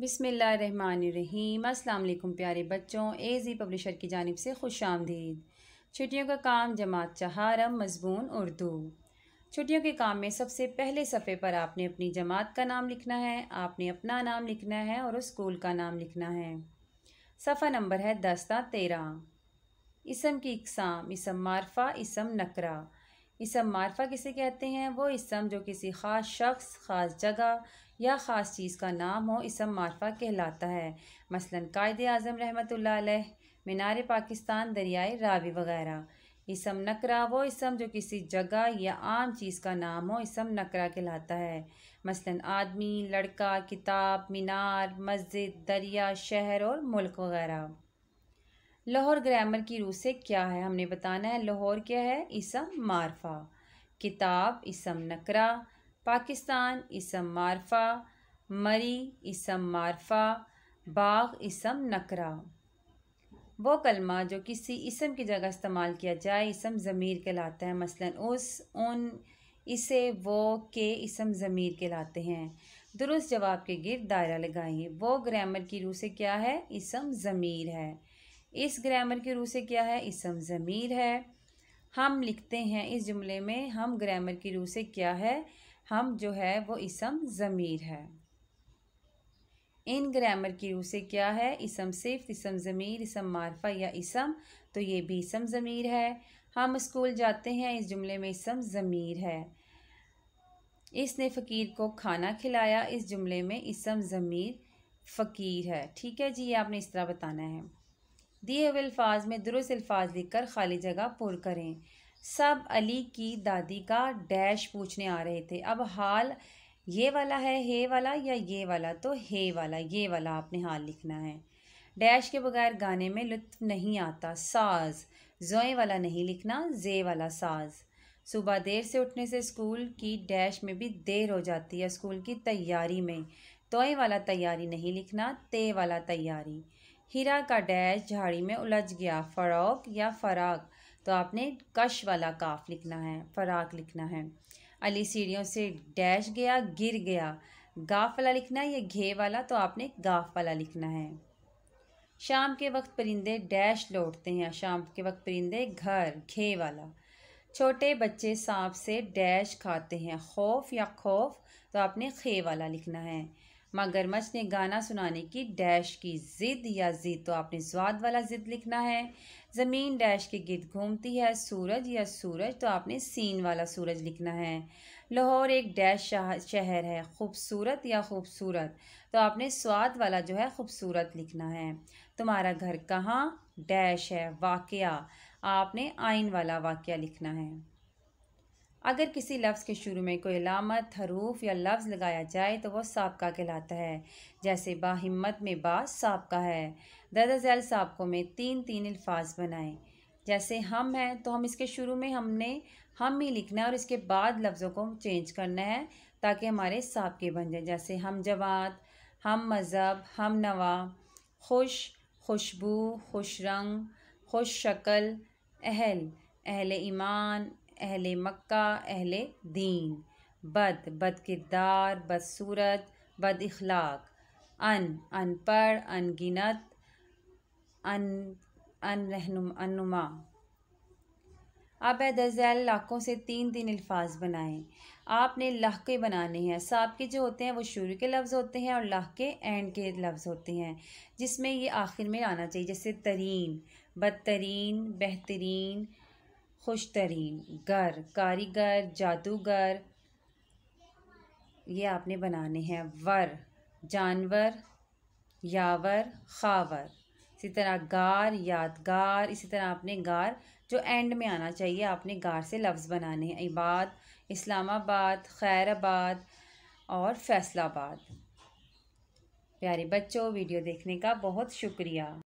बिसमीम अल्लाम प्यारे बच्चों ए जी पब्लिशर की जानब से खुश आमदीद छुट्टियों का काम जमात चहारम मजमून उर्दू छुट्टियों के काम में सबसे पहले सफ़े पर आपने अपनी जमात का नाम लिखना है आपने अपना नाम लिखना है और स्कूल का नाम लिखना है सफ़ा नंबर है दस्ता तेरह इसम की इकसाम इसम मारफा इसम नकरा इसम मारफा किसे कहते हैं वो इसम जो किसी ख़ास शख्स ख़ास जगह या ख़ास चीज़ का नाम हो इसम मारफा कहलाता है मसलन कायद अजम रहमत मीनार पाकिस्तान दरियाए रावी वगैरह इसम नकरा वो इसम जो किसी जगह या आम चीज़ का नाम हो इसम नकरा कहलाता है मसलन आदमी लड़का किताब मीनार मस्जिद दरिया शहर और मुल्क वगैरह लाहौर ग्रामर की रूह से क्या है हमने बताना है लाहौर क्या है इसम मारफा किताब इसम नकरा पाकिस्तान इसम मारफा मरी इसम मारफा बाग इसम नकरा वो कलमा जो किसी इसम की जगह इस्तेमाल किया जाए इसम ज़मीर कहलाता है मसलन उस उन इसे वो के इसम ज़मीर कहलाते हैं दुरुस्त जवाब के गिर दायरा लगाइए वो ग्रामर की रूह से क्या है इसम ज़मीर है इस ग्रामर की रूह से क्या है इसम ज़मीर है हम लिखते हैं इस जुमले में हम ग्रामर की रूह से क्या है हम जो है वो इसम ज़मीर है इन ग्रामर की रूह से क्या है इसम सिफ इसम ज़मीर इसम मारफा या इसम तो ये भी इसम ज़मीर है हम स्कूल जाते हैं इस जुमले में इसम ज़मीर है इसने फ़कीर को खाना खिलाया इस जुमले में इसम ज़मीर फ़कीर है ठीक है जी ये आपने इस तरह बताना है दिए हुए अल्फाज में दुरुस्त अल्फाज लिखकर खाली जगह पुर करें सब अली की दादी का डैश पूछने आ रहे थे अब हाल ये वाला है हे वाला या ये वाला तो हे वाला ये वाला आपने हाल लिखना है डैश के बगैर गाने में लुत्फ नहीं आता साज जोए वाला नहीं लिखना जे वाला साज सुबह देर से उठने से स्कूल की डैश में भी देर हो जाती है स्कूल की तैयारी में तोए वाला तैयारी नहीं लिखना ते वाला तैयारी हीरा का डैश झाड़ी में उलझ गया फ़रोक या फ़राक तो आपने कश वाला काफ लिखना है फराक लिखना है अली सीढ़ियों से डैश गया गिर गया गाफ वाला लिखना है या घे वाला तो आपने गाफ वाला लिखना है शाम के वक्त परिंदे डैश लौटते हैं शाम के वक्त परिंदे घर घे वाला छोटे बच्चे सांप से डैश खाते हैं खौफ या खौफ तो आपने खे वाला लिखना है मगरमच्छ ने गाना सुनाने की डैश की ज़िद या ज़िद तो आपने स्वाद वाला ज़िद लिखना है ज़मीन डैश के गिद घूमती है सूरज या सूरज तो आपने सीन वाला सूरज लिखना है लाहौर एक डैश शहर है खूबसूरत या खूबसूरत तो आपने स्वाद वाला जो है खूबसूरत लिखना है तुम्हारा घर कहाँ डैश है वाक़ आपने आइन वाला वाक़ लिखना है अगर किसी लफ्ज़ के शुरू में कोई लामत हरूफ या लफ्ज़ लगाया जाए तो वह सबका कहलाता है जैसे बाहिम्मत में बाबका सबका है दादा जैल सबकों में तीन तीन अल्फाज बनाएं जैसे हम हैं तो हम इसके शुरू में हमने हम ही लिखना है और इसके बाद लफ्ज़ों को चेंज करना है ताकि हमारे सबके बन जाए जैसे हम जवात हम मज़हब हम नवा खुश खुशबू खुश रंग खुश शक्ल अहल अहल ईमान अहल मक्का अहल दीन बद बद किरदार बदसूरत बद अखलाक अन अनपढ़ अनगिनत अन अन रहनुमा आप दर्जैल लाखों से तीन तीन अल्फाज बनाएं आपने लाख के बनाने हैं साब के जो होते हैं वो शुरू के लफ्ज़ होते हैं और लाख के एंड के लफ्ज़ होते हैं जिसमें ये आखिर में आना चाहिए जैसे तरीन बदतरीन बेहतरीन खुश तरीन गर कारीगर जादूगर ये आपने बनाने हैं वर जानवर यावर खावर इसी तरह गार यादगार इसी तरह आपने गार जो एंड में आना चाहिए आपने गार से लफ्ज़ बनाने हैं इबाद इस्लामाबाद खैराबाद और फैसलाबाद प्यारे बच्चों वीडियो देखने का बहुत शुक्रिया